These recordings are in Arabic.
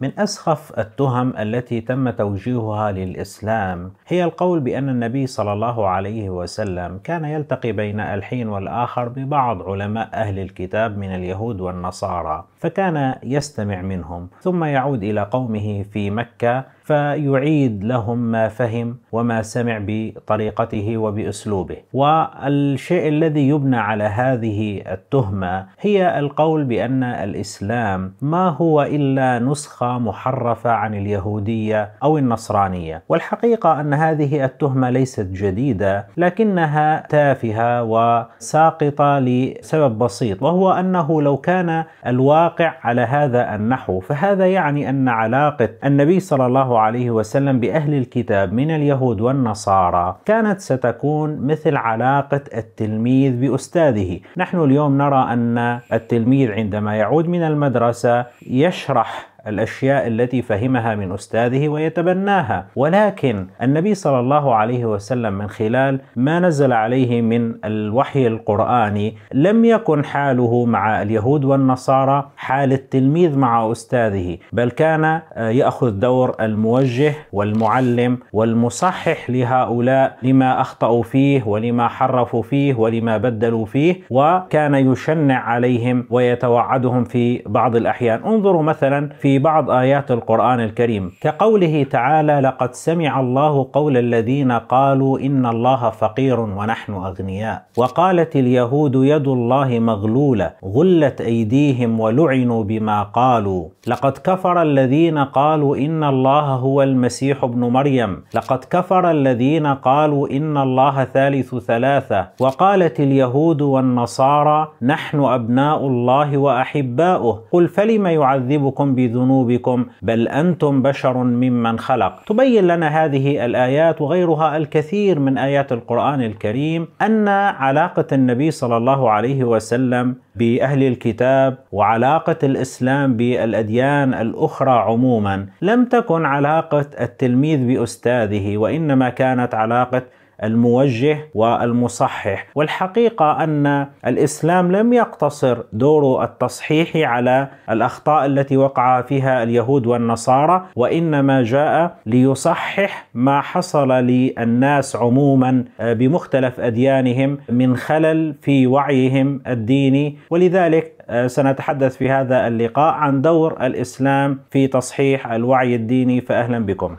من أسخف التهم التي تم توجيهها للإسلام هي القول بأن النبي صلى الله عليه وسلم كان يلتقي بين الحين والآخر ببعض علماء أهل الكتاب من اليهود والنصارى فكان يستمع منهم ثم يعود إلى قومه في مكة فيعيد لهم ما فهم وما سمع بطريقته وبأسلوبه والشيء الذي يبنى على هذه التهمة هي القول بأن الإسلام ما هو إلا نسخة محرفه عن اليهوديه او النصرانيه، والحقيقه ان هذه التهمه ليست جديده لكنها تافهه وساقطه لسبب بسيط وهو انه لو كان الواقع على هذا النحو فهذا يعني ان علاقه النبي صلى الله عليه وسلم باهل الكتاب من اليهود والنصارى كانت ستكون مثل علاقه التلميذ باستاذه، نحن اليوم نرى ان التلميذ عندما يعود من المدرسه يشرح الأشياء التي فهمها من أستاذه ويتبناها ولكن النبي صلى الله عليه وسلم من خلال ما نزل عليه من الوحي القرآني لم يكن حاله مع اليهود والنصارى حال التلميذ مع أستاذه بل كان آه، يأخذ دور الموجه والمعلم والمصحح لهؤلاء لما أخطأوا فيه ولما حرفوا فيه ولما بدلوا فيه وكان يشنع عليهم ويتوعدهم في بعض الأحيان انظروا مثلا في في بعض آيات القرآن الكريم كقوله تعالى لقد سمع الله قول الذين قالوا إن الله فقير ونحن أغنياء وقالت اليهود يد الله مغلولة غلت أيديهم ولعنوا بما قالوا لقد كفر الذين قالوا إن الله هو المسيح ابن مريم لقد كفر الذين قالوا إن الله ثالث ثلاثة وقالت اليهود والنصارى نحن أبناء الله وأحباؤه قل فلم يعذبكم بذنوبكم ذنوبكم بل أنتم بشر ممن خلق تبين لنا هذه الآيات وغيرها الكثير من آيات القرآن الكريم أن علاقة النبي صلى الله عليه وسلم بأهل الكتاب وعلاقة الإسلام بالأديان الأخرى عموما لم تكن علاقة التلميذ بأستاذه وإنما كانت علاقة الموجه والمصحح والحقيقة أن الإسلام لم يقتصر دوره التصحيحي على الأخطاء التي وقع فيها اليهود والنصارى وإنما جاء ليصحح ما حصل للناس عموما آه، بمختلف أديانهم من خلل في وعيهم الديني ولذلك آه، سنتحدث في هذا اللقاء عن دور الإسلام في تصحيح الوعي الديني فأهلا بكم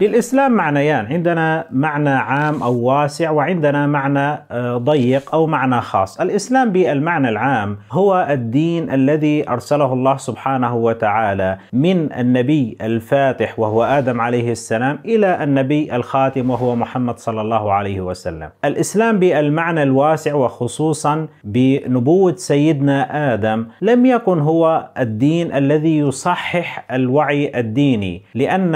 للإسلام معنيان عندنا معنى عام أو واسع وعندنا معنى آه، ضيق أو معنى خاص الإسلام بالمعنى العام هو الدين الذي أرسله الله سبحانه وتعالى من النبي الفاتح وهو آدم عليه السلام إلى النبي الخاتم وهو محمد صلى الله عليه وسلم الإسلام بالمعنى الواسع وخصوصا بنبوة سيدنا آدم لم يكن هو الدين الذي يصحح الوعي الديني لأن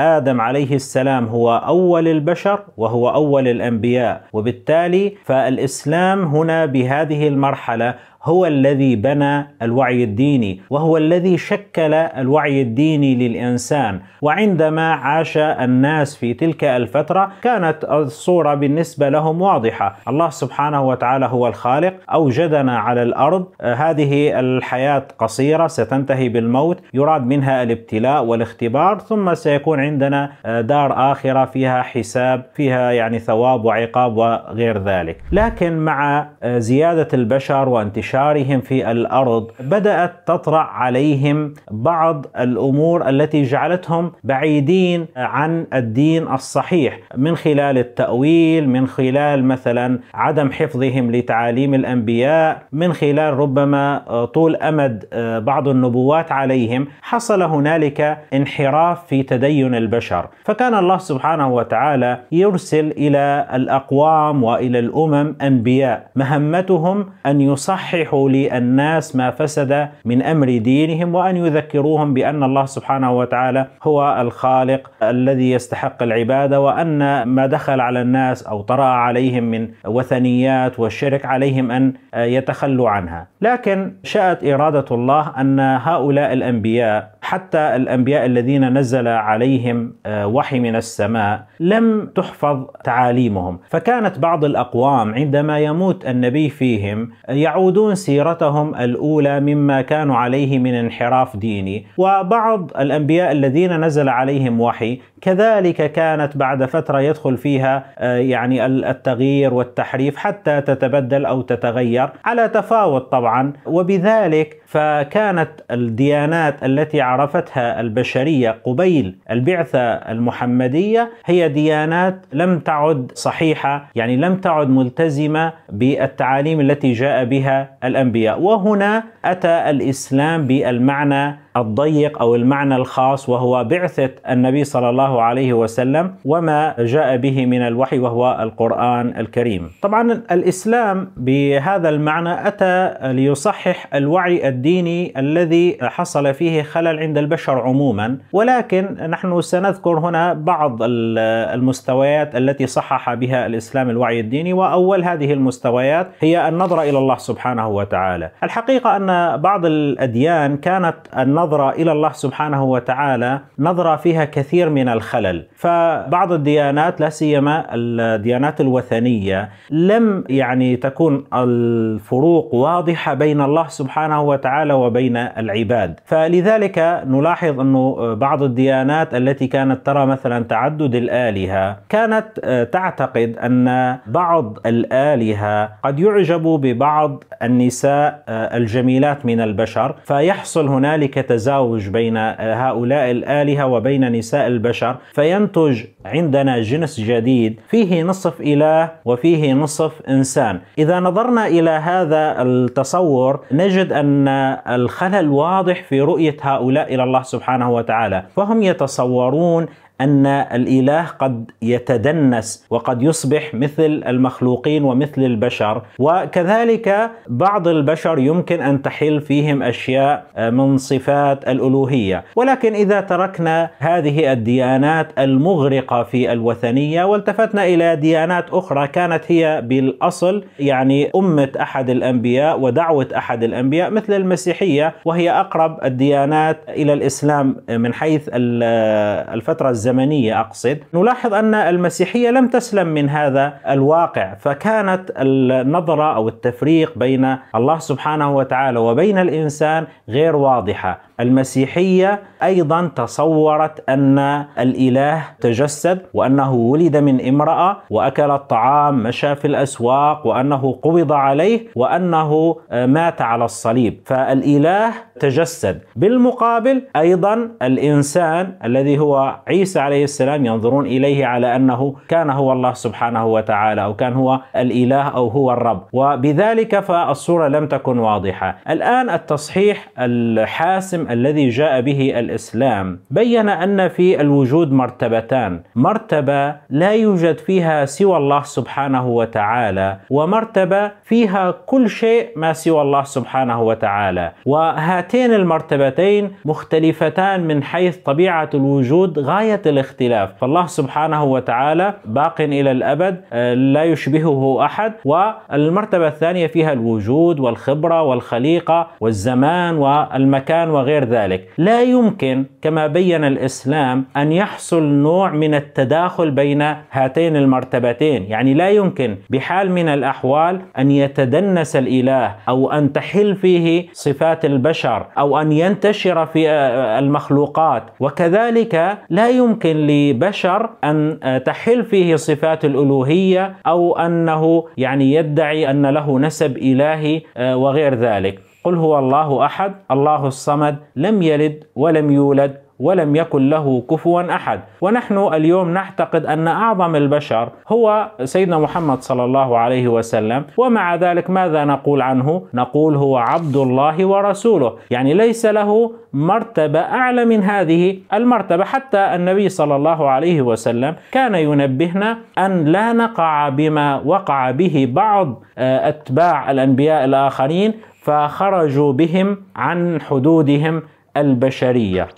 آدم عليه عليه السلام هو أول البشر وهو أول الأنبياء وبالتالي فالإسلام هنا بهذه المرحلة هو الذي بنى الوعي الديني وهو الذي شكل الوعي الديني للإنسان وعندما عاش الناس في تلك الفترة كانت الصورة بالنسبة لهم واضحة الله سبحانه وتعالى هو الخالق أوجدنا على الأرض آه، هذه الحياة قصيرة ستنتهي بالموت يراد منها الابتلاء والاختبار ثم سيكون عندنا آه، دار آخرة فيها حساب فيها يعني ثواب وعقاب وغير ذلك لكن مع آه، زيادة البشر وانتشار انتشارهم في الارض بدات تطرا عليهم بعض الامور التي جعلتهم بعيدين عن الدين الصحيح من خلال التاويل من خلال مثلا عدم حفظهم لتعاليم الانبياء من خلال ربما طول امد آه، بعض النبوات عليهم حصل هنالك انحراف في تدين البشر فكان الله سبحانه وتعالى يرسل الى الاقوام والى الامم انبياء مهمتهم ان يصحح يصلحوا للناس ما فسد من أمر دينهم وأن يذكروهم بأن الله سبحانه وتعالى هو الخالق الذي يستحق العبادة وأن ما دخل على الناس أو طرأ عليهم من وثنيات والشرك عليهم أن يتخلوا عنها لكن شاءت إرادة الله أن هؤلاء الأنبياء حتى الأنبياء الذين نزل عليهم آه، وحي من السماء لم تحفظ تعاليمهم فكانت بعض الأقوام عندما يموت النبي فيهم يعودون تكون سيرتهم الاولى مما كانوا عليه من انحراف ديني وبعض الانبياء الذين نزل عليهم وحي كذلك كانت بعد فتره يدخل فيها آه، يعني التغيير والتحريف حتى تتبدل او تتغير على تفاوت طبعا وبذلك فكانت الديانات التي عرفتها البشريه قبيل البعثه المحمديه هي ديانات لم تعد صحيحه يعني لم تعد ملتزمه بالتعاليم التي جاء بها الأنبياء وهنا أتى الإسلام بالمعنى الضيق أو المعنى الخاص وهو بعثة النبي صلى الله عليه وسلم وما جاء به من الوحي وهو القرآن الكريم طبعا الإسلام بهذا المعنى أتى ليصحح الوعي الديني الذي حصل فيه خلل عند البشر عموما ولكن نحن سنذكر هنا بعض المستويات التي صحح بها الإسلام الوعي الديني وأول هذه المستويات هي النظرة إلى الله سبحانه وتعالى الحقيقة أن بعض الأديان كانت النظرة إلى الله سبحانه وتعالى نظرة فيها كثير من الخلل فبعض الديانات لا سيما الديانات الوثنية لم يعني تكون الفروق واضحة بين الله سبحانه وتعالى وبين العباد فلذلك نلاحظ أنه بعض الديانات التي كانت ترى مثلا تعدد الآلهة كانت آه، تعتقد أن بعض الآلهة قد يعجب ببعض النساء النساء آه، الجميلات من البشر فيحصل هنالك تزاوج بين آه، هؤلاء الآلهة وبين نساء البشر فينتج عندنا جنس جديد فيه نصف إله وفيه نصف إنسان إذا نظرنا إلى هذا التصور نجد أن الخلل واضح في رؤية هؤلاء إلى الله سبحانه وتعالى فهم يتصورون ان الاله قد يتدنس وقد يصبح مثل المخلوقين ومثل البشر وكذلك بعض البشر يمكن ان تحل فيهم اشياء آه، من صفات الالوهيه ولكن اذا تركنا هذه الديانات المغرقه في الوثنيه والتفتنا الى ديانات اخرى كانت هي بالاصل يعني امه احد الانبياء ودعوه احد الانبياء مثل المسيحيه وهي اقرب الديانات الى الاسلام آه، من حيث آه، الفتره الزمنيه الزمنية أقصد نلاحظ أن المسيحية لم تسلم من هذا الواقع فكانت النظرة أو التفريق بين الله سبحانه وتعالى وبين الإنسان غير واضحة المسيحية أيضا تصورت أن الإله تجسد وأنه ولد من امرأة وأكل الطعام مشى في الأسواق وأنه قبض عليه وأنه آه، مات على الصليب فالإله تجسد بالمقابل أيضا الإنسان الذي هو عيسى عليه السلام ينظرون إليه على أنه كان هو الله سبحانه وتعالى أو كان هو الإله أو هو الرب وبذلك فالصورة لم تكن واضحة الآن التصحيح الحاسم الذي جاء به الإسلام بين أن في الوجود مرتبتان مرتبة لا يوجد فيها سوى الله سبحانه وتعالى ومرتبة فيها كل شيء ما سوى الله سبحانه وتعالى وهاتين المرتبتين مختلفتان من حيث طبيعة الوجود غاية الاختلاف فالله سبحانه وتعالى باق إلى الأبد آه، لا يشبهه أحد والمرتبة الثانية فيها الوجود والخبرة والخليقة والزمان والمكان وغيره غير ذلك لا يمكن كما بين الإسلام أن يحصل نوع من التداخل بين هاتين المرتبتين يعني لا يمكن بحال من الأحوال أن يتدنس الإله أو أن تحل فيه صفات البشر أو أن ينتشر في آه، آه، المخلوقات وكذلك لا يمكن لبشر أن آه، تحل فيه صفات الألوهية أو أنه يعني يدعي أن له نسب إلهي وغير ذلك قل هو الله أحد الله الصمد لم يلد ولم يولد ولم يكن له كفوا احد، ونحن اليوم نعتقد ان اعظم البشر هو سيدنا محمد صلى الله عليه وسلم، ومع ذلك ماذا نقول عنه؟ نقول هو عبد الله ورسوله، يعني ليس له مرتبه اعلى من هذه المرتبه، حتى النبي صلى الله عليه وسلم كان ينبهنا ان لا نقع بما وقع به بعض آه، اتباع الانبياء الاخرين فخرجوا بهم عن حدودهم البشريه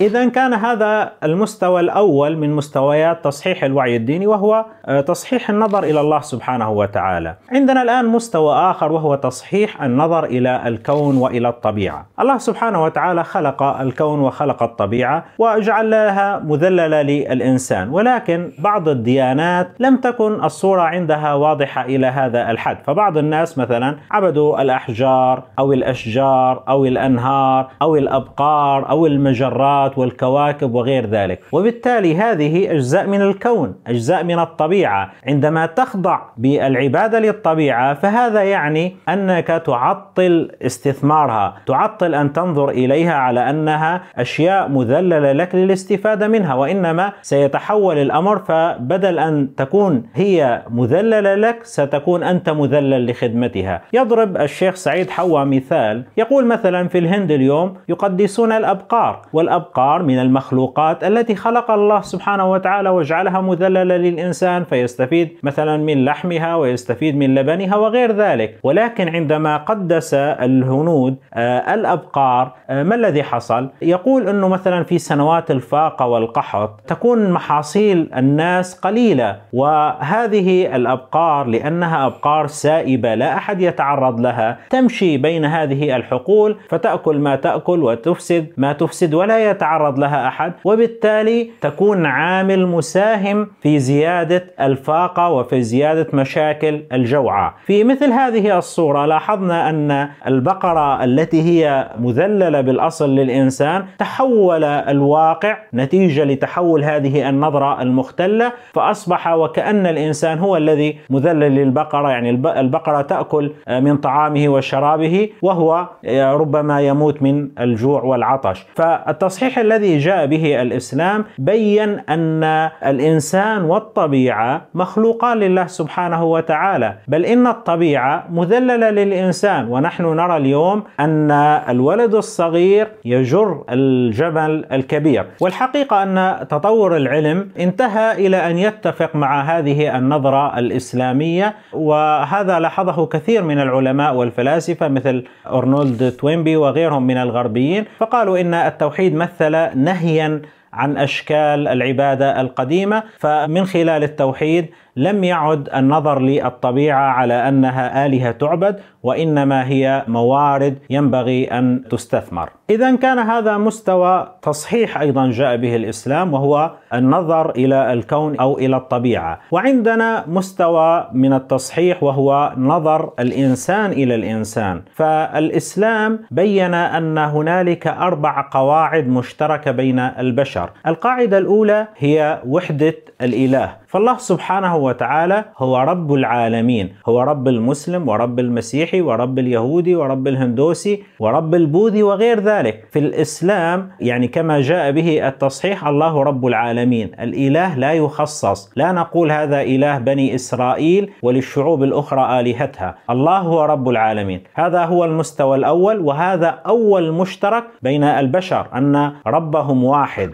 إذا كان هذا المستوى الأول من مستويات تصحيح الوعي الديني وهو آه، تصحيح النظر إلى الله سبحانه وتعالى. عندنا الآن مستوى آخر وهو تصحيح النظر إلى الكون وإلى الطبيعة. الله سبحانه وتعالى خلق الكون وخلق الطبيعة وجعل لها مذللة للإنسان، ولكن بعض الديانات لم تكن الصورة عندها واضحة إلى هذا الحد، فبعض الناس مثلا عبدوا الأحجار أو الأشجار أو الأنهار أو الأبقار أو المجرات والسيارات والكواكب وغير ذلك وبالتالي هذه أجزاء من الكون أجزاء من الطبيعة عندما تخضع بالعبادة للطبيعة فهذا يعني أنك تعطل استثمارها تعطل أن تنظر إليها على أنها أشياء مذللة لك للاستفادة منها وإنما سيتحول الأمر فبدل أن تكون هي مذللة لك ستكون أنت مذلل لخدمتها يضرب الشيخ سعيد حوا مثال يقول مثلا في الهند اليوم يقدسون الأبقار والأبقار الأبقار من المخلوقات التي خلق الله سبحانه وتعالى وجعلها مذللة للإنسان فيستفيد مثلا من لحمها ويستفيد من لبنها وغير ذلك ولكن عندما قدس الهنود آه، الأبقار آه، ما الذي حصل؟ يقول أنه مثلا في سنوات الفاقة والقحط تكون محاصيل الناس قليلة وهذه الأبقار لأنها أبقار سائبة لا أحد يتعرض لها تمشي بين هذه الحقول فتأكل ما تأكل وتفسد ما تفسد ولا يتعرض يتعرض لها أحد وبالتالي تكون عامل مساهم في زيادة الفاقة وفي زيادة مشاكل الجوعة في مثل هذه الصورة لاحظنا أن البقرة التي هي مذللة بالأصل للإنسان تحول الواقع نتيجة لتحول هذه النظرة المختلة فأصبح وكأن الإنسان هو الذي مذلل للبقرة يعني البقرة تأكل من طعامه وشرابه وهو ربما يموت من الجوع والعطش فالتصحيح التصحيح الذي جاء به الإسلام بيّن أن الإنسان والطبيعة مخلوقان لله سبحانه وتعالى بل إن الطبيعة مذللة للإنسان ونحن نرى اليوم أن الولد الصغير يجر الجبل الكبير والحقيقة أن تطور العلم انتهى إلى أن يتفق مع هذه النظرة الإسلامية وهذا لاحظه كثير من العلماء والفلاسفة مثل أرنولد توينبي وغيرهم من الغربيين فقالوا إن التوحيد مثل المماثله نهيا عن اشكال العباده القديمه فمن خلال التوحيد لم يعد النظر للطبيعه على انها الهه تعبد وانما هي موارد ينبغي ان تستثمر. اذا كان هذا مستوى تصحيح ايضا جاء به الاسلام وهو النظر الى الكون او الى الطبيعه، وعندنا مستوى من التصحيح وهو نظر الانسان الى الانسان، فالاسلام بين ان هنالك اربع قواعد مشتركه بين البشر. القاعدة الأولى هي وحدة الإله فالله سبحانه وتعالى هو رب العالمين هو رب المسلم ورب المسيحي ورب اليهودي ورب الهندوسي ورب البوذي وغير ذلك في الإسلام يعني كما جاء به التصحيح الله رب العالمين الإله لا يخصص لا نقول هذا إله بني إسرائيل وللشعوب الأخرى آلهتها الله هو رب العالمين هذا هو المستوى الأول وهذا أول مشترك بين البشر أن ربهم واحد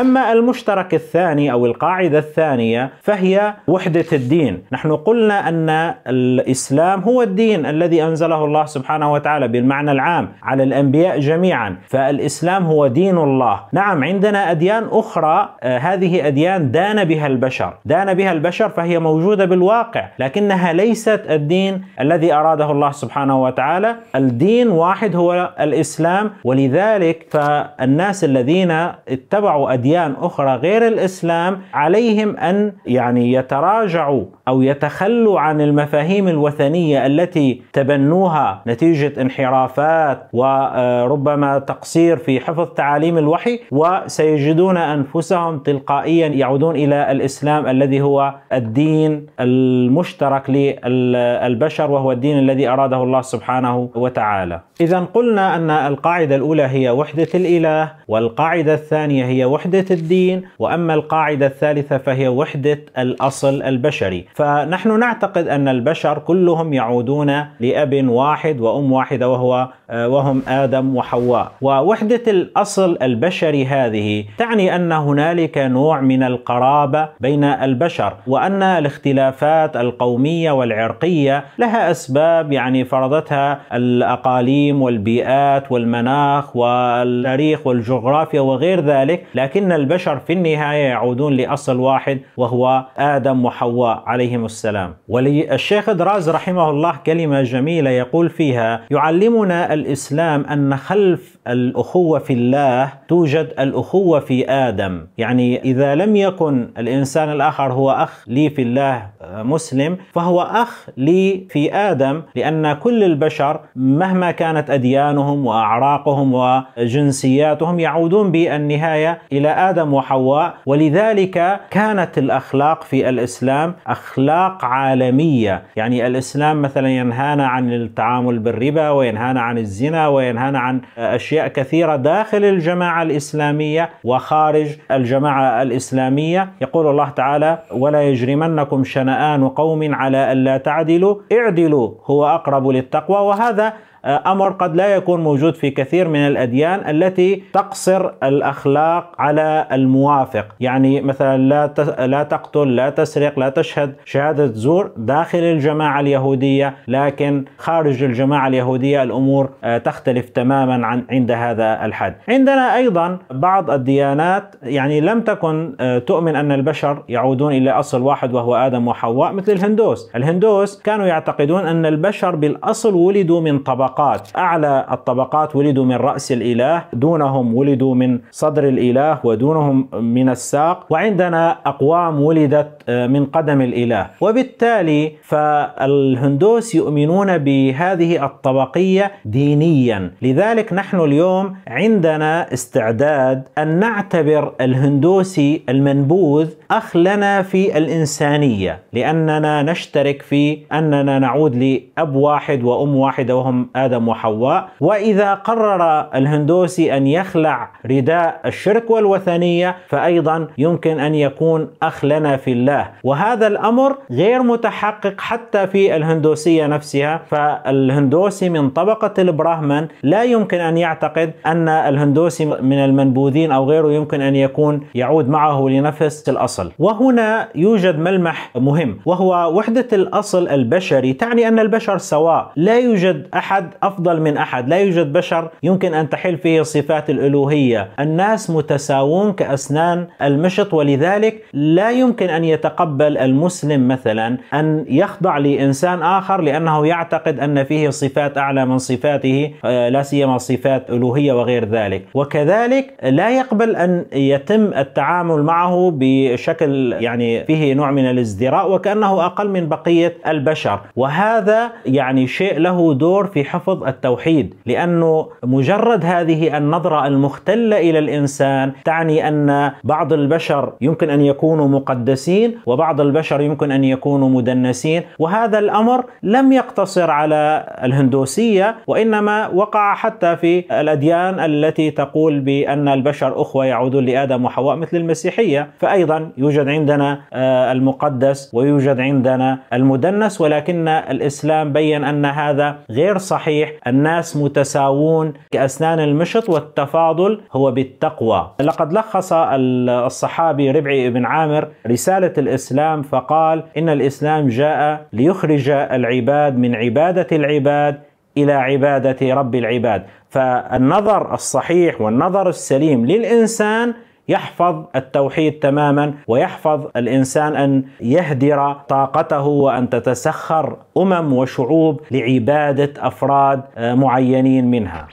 أما المشترك الثاني أو القاعدة الثانية فهي وحدة الدين نحن قلنا أن الإسلام هو الدين الذي أنزله الله سبحانه وتعالى بالمعنى العام على الأنبياء جميعا فالإسلام هو دين الله نعم عندنا أديان أخرى آه، هذه أديان دان بها البشر دان بها البشر فهي موجودة بالواقع لكنها ليست الدين الذي أراده الله سبحانه وتعالى الدين واحد هو الإسلام ولذلك فالناس الذين اتبعوا أديان أديان أخرى غير الإسلام عليهم أن يعني يتراجعوا أو يتخلوا عن المفاهيم الوثنية التي تبنوها نتيجة انحرافات وربما تقصير في حفظ تعاليم الوحي وسيجدون أنفسهم تلقائيا يعودون إلى الإسلام الذي هو الدين المشترك للبشر وهو الدين الذي أراده الله سبحانه وتعالى إذا قلنا أن القاعدة الأولى هي وحدة الإله والقاعدة الثانية هي وحدة الدين وأما القاعدة الثالثة فهي وحدة الأصل البشري فنحن نعتقد أن البشر كلهم يعودون لأب واحد وأم واحدة وهو آه، وهم آدم وحواء ووحدة الأصل البشري هذه تعني أن هنالك نوع من القرابة بين البشر وأن الاختلافات القومية والعرقية لها أسباب يعني فرضتها الأقاليم والبيئات والمناخ والتاريخ والجغرافيا وغير ذلك لكن البشر في النهاية يعودون لأصل واحد وهو آدم وحواء عليه عليهم السلام وللشيخ دراز رحمه الله كلمة جميلة يقول فيها يعلمنا الإسلام أن خلف الأخوة في الله توجد الأخوة في آدم يعني إذا لم يكن الإنسان الآخر هو أخ لي في الله آه، مسلم فهو أخ لي في آدم لأن كل البشر مهما كانت أديانهم وأعراقهم وجنسياتهم يعودون بالنهاية إلى آدم وحواء ولذلك كانت الأخلاق في الإسلام أخلاق أخلاق عالمية يعني الإسلام مثلا ينهانا عن التعامل بالربا وينهانا عن الزنا وينهانا عن أشياء كثيرة داخل الجماعة الإسلامية وخارج الجماعة الإسلامية يقول الله تعالى ولا يجرمنكم شنآن قوم على ألا تعدلوا اعدلوا هو أقرب للتقوى وهذا آه، أمر قد لا يكون موجود في كثير من الأديان التي تقصر الأخلاق على الموافق يعني مثلا لا لا تقتل لا تسرق لا تشهد شهادة زور داخل الجماعة اليهودية لكن خارج الجماعة اليهودية الأمور آه، تختلف تماما عن عند هذا الحد عندنا أيضا بعض الديانات يعني لم تكن آه، تؤمن أن البشر يعودون إلى أصل واحد وهو آدم وحواء مثل الهندوس الهندوس كانوا يعتقدون أن البشر بالأصل ولدوا من طبقة الطبقات أعلى الطبقات ولدوا من رأس الإله دونهم ولدوا من صدر الإله ودونهم من الساق وعندنا أقوام ولدت آه، من قدم الإله وبالتالي فالهندوس يؤمنون بهذه الطبقية دينيا لذلك نحن اليوم عندنا استعداد أن نعتبر الهندوسي المنبوذ أخ لنا في الإنسانية لأننا نشترك في أننا نعود لأب واحد وأم واحدة وهم آدم وحواء وإذا قرر الهندوسي أن يخلع رداء الشرك والوثنية فأيضا يمكن أن يكون أخلنا في الله وهذا الأمر غير متحقق حتى في الهندوسية نفسها فالهندوسي من طبقة البراهمن لا يمكن أن يعتقد أن الهندوسي من المنبوذين أو غيره يمكن أن يكون يعود معه لنفس الأصل وهنا يوجد ملمح مهم وهو وحدة الأصل البشري تعني أن البشر سواء لا يوجد أحد أفضل من أحد لا يوجد بشر يمكن أن تحل فيه صفات الألوهية الناس متساوون كأسنان المشط ولذلك لا يمكن أن يتقبل المسلم مثلا أن يخضع لإنسان آخر لأنه يعتقد أن فيه صفات أعلى من صفاته آه، لا سيما صفات ألوهية وغير ذلك وكذلك لا يقبل أن يتم التعامل معه بشكل يعني فيه نوع من الازدراء وكأنه أقل من بقية البشر وهذا يعني شيء له دور في حكم حفظ التوحيد لأنه مجرد هذه النظرة المختلة إلى الإنسان تعني أن بعض البشر يمكن أن يكونوا مقدسين وبعض البشر يمكن أن يكونوا مدنسين وهذا الأمر لم يقتصر على الهندوسية وإنما وقع حتى في الأديان التي تقول بأن البشر أخوة يعودون لآدم وحواء مثل المسيحية فأيضا يوجد عندنا آه، المقدس ويوجد عندنا المدنس ولكن الإسلام بين أن هذا غير صحيح صحيح الناس متساوون كأسنان المشط والتفاضل هو بالتقوى لقد لخص الصحابي ربعي بن عامر رسالة الإسلام فقال إن الإسلام جاء ليخرج العباد من عبادة العباد إلى عبادة رب العباد فالنظر الصحيح والنظر السليم للإنسان يحفظ التوحيد تماما ويحفظ الانسان ان يهدر طاقته وان تتسخر امم وشعوب لعباده افراد آه، معينين منها.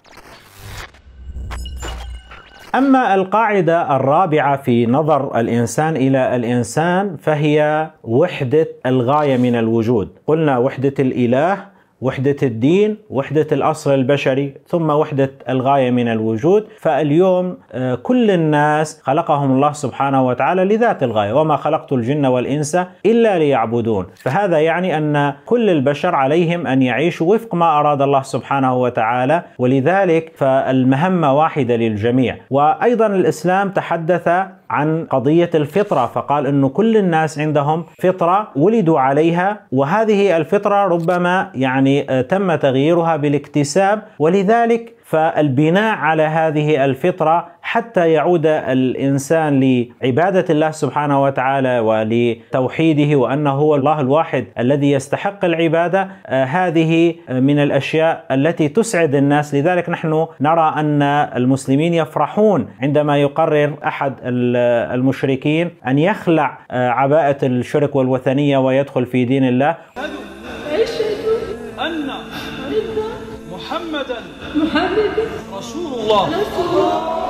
أما القاعدة الرابعة في نظر الإنسان إلى الإنسان فهي وحدة الغاية من الوجود، قلنا وحدة الإله وحدة الدين، وحدة الأصل البشري، ثم وحدة الغاية من الوجود، فاليوم آه، كل الناس خلقهم الله سبحانه وتعالى لذات الغاية، وما خلقت الجن والإنس إلا ليعبدون، فهذا يعني أن كل البشر عليهم أن يعيشوا وفق ما أراد الله سبحانه وتعالى، ولذلك فالمهمة واحدة للجميع، وأيضا الإسلام تحدث عن قضية الفطرة فقال أن كل الناس عندهم فطرة ولدوا عليها وهذه الفطرة ربما يعني آه، تم تغييرها بالاكتساب ولذلك فالبناء على هذه الفطرة حتى يعود الانسان لعباده الله سبحانه وتعالى ولتوحيده وانه هو الله الواحد الذي يستحق العباده آه، هذه من الاشياء التي تسعد الناس لذلك نحن نرى ان المسلمين يفرحون عندما يقرر احد المشركين ان يخلع آه، عباءه الشرك والوثنيه ويدخل في دين الله أن محمدا محمدا رسول الله, رسول الله.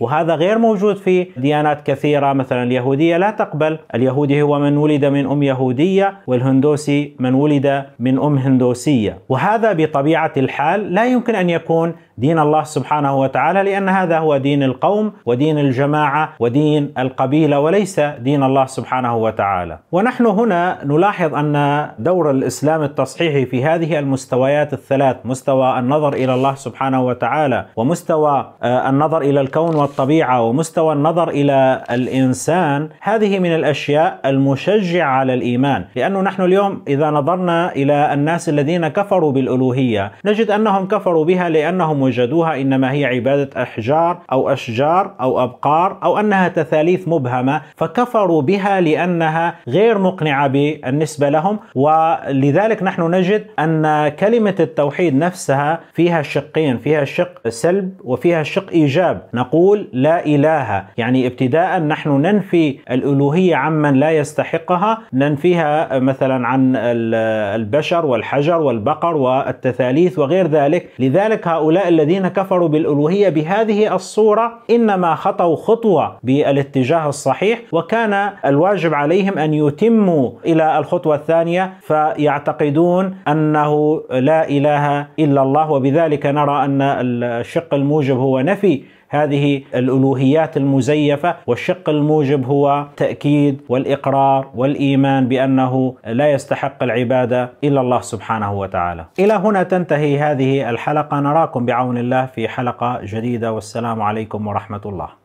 وهذا غير موجود في ديانات كثيرة مثلا اليهودية لا تقبل اليهودي هو من ولد من أم يهودية والهندوسي من ولد من أم هندوسية وهذا بطبيعة الحال لا يمكن أن يكون دين الله سبحانه وتعالى لان هذا هو دين القوم ودين الجماعه ودين القبيله وليس دين الله سبحانه وتعالى. ونحن هنا نلاحظ ان دور الاسلام التصحيحي في هذه المستويات الثلاث، مستوى النظر الى الله سبحانه وتعالى، ومستوى آه، النظر الى الكون والطبيعه، ومستوى النظر الى الانسان، هذه من الاشياء المشجعه على الايمان، لانه نحن اليوم اذا نظرنا الى الناس الذين كفروا بالالوهيه، نجد انهم كفروا بها لانهم وجدوها إنما هي عبادة أحجار أو أشجار أو أبقار أو أنها تثاليث مبهمة فكفروا بها لأنها غير مقنعة بالنسبة لهم ولذلك نحن نجد أن كلمة التوحيد نفسها فيها شقين فيها شق سلب وفيها شق إيجاب نقول لا إله يعني ابتداء نحن ننفي الألوهية عمن لا يستحقها ننفيها مثلا عن البشر والحجر والبقر والتثاليث وغير ذلك لذلك هؤلاء الذين كفروا بالألوهية بهذه الصورة إنما خطوا خطوة بالاتجاه الصحيح وكان الواجب عليهم أن يتموا إلى الخطوة الثانية فيعتقدون أنه لا إله إلا الله وبذلك نرى أن الشق الموجب هو نفي هذه الالوهيات المزيفه والشق الموجب هو تاكيد والاقرار والايمان بانه لا يستحق العباده الا الله سبحانه وتعالى. الى هنا تنتهي هذه الحلقه نراكم بعون الله في حلقه جديده والسلام عليكم ورحمه الله.